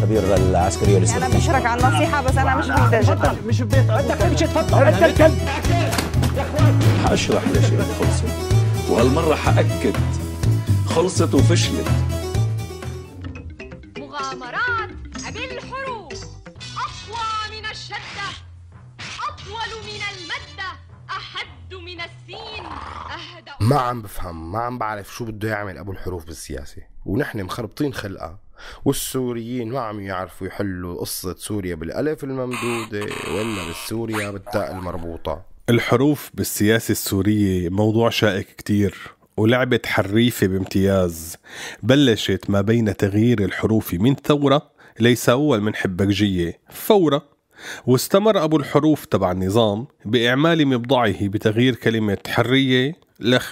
الخبير العسكري الاستراتيجي انا بشرك على النصيحه بس انا مش محتاج مش في بيت بدك تمشي تفضل انت الكلب حاشرح ليش خلصت وهالمره حاكد خلصت وفشلت مغامرات من الشده اطول من المده احد من السين اهدأ ما عم بفهم ما عم بعرف شو بده يعمل ابو الحروف بالسياسه ونحن مخربطين خلقه والسوريين ما عم يعرفوا يحلوا قصة سوريا بالألف الممدودة ولا بالسوريا بالتاء المربوطة الحروف بالسياسة السورية موضوع شائك كتير ولعبة حريفة بامتياز بلشت ما بين تغيير الحروف من ثورة ليس أول من حبكجية فورة واستمر أبو الحروف تبع النظام بإعمال مبضعه بتغيير كلمة حرية لخ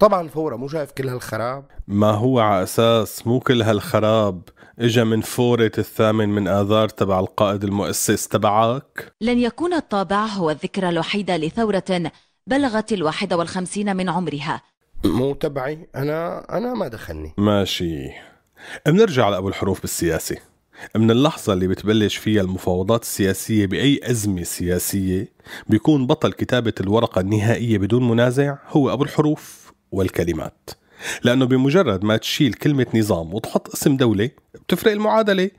طبعا فورا مو شايف كل هالخراب ما هو على اساس مو كل هالخراب اجا من فورة الثامن من آذار تبع القائد المؤسس تبعك لن يكون الطابع هو الذكرى الوحيدة لثورة بلغت الواحد والخمسين من عمرها مو تبعي أنا أنا ما دخلني ماشي بنرجع لأبو الحروف بالسياسة من اللحظة اللي بتبلش فيها المفاوضات السياسية بأي أزمة سياسية بيكون بطل كتابة الورقة النهائية بدون منازع هو أبو الحروف والكلمات لأنه بمجرد ما تشيل كلمة نظام وتحط اسم دولة بتفرق المعادلة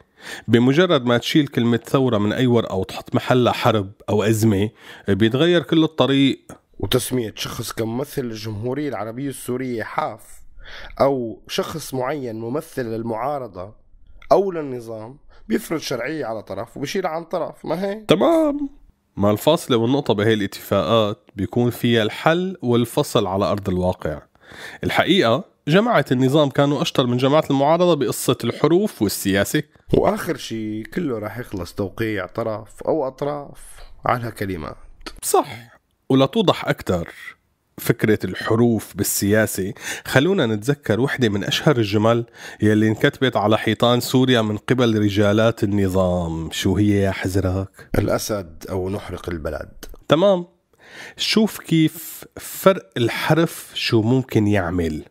بمجرد ما تشيل كلمة ثورة من أي ورقة وتحط محلها حرب أو أزمة بيتغير كل الطريق وتسمية شخص كممثل الجمهورية العربية السورية حاف أو شخص معين ممثل للمعارضة او للنظام بيفرض شرعيه على طرف وبشيل عن طرف ما هي تمام ما الفاصله والنقطه بهي الاتفاقات بيكون فيها الحل والفصل على ارض الواقع الحقيقه جماعة النظام كانوا أشطر من جماعة المعارضة بقصة الحروف والسياسة وآخر شيء كله راح يخلص توقيع طرف أو أطراف على كلمات صح ولتوضح أكثر فكرة الحروف بالسياسة خلونا نتذكر وحدة من أشهر الجمل يلي انكتبت على حيطان سوريا من قبل رجالات النظام شو هي يا حزراك؟ الأسد أو نحرق البلد تمام شوف كيف فرق الحرف شو ممكن يعمل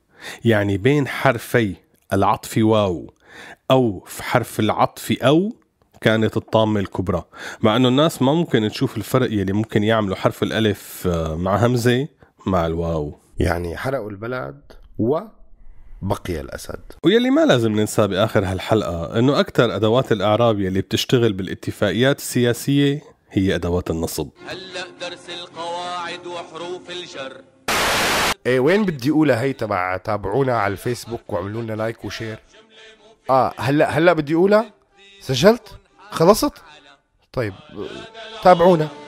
يعني بين حرفي العطف واو أو في حرف العطف أو كانت الطامة الكبرى مع أنه الناس ما ممكن تشوف الفرق يلي ممكن يعملوا حرف الألف آه، مع همزة مع الواو يعني حرقوا البلد و بقي الأسد ويلي ما لازم ننسى بآخر هالحلقة أنه أكثر أدوات الأعراب يلي بتشتغل بالاتفاقيات السياسية هي أدوات النصب هلأ درس القواعد وحروف الجر ايه وين بدي اقولها هي تبع تابعونا على الفيسبوك واعملوا لنا لايك وشير اه هلا هلا بدي اقولها سجلت خلصت طيب تابعونا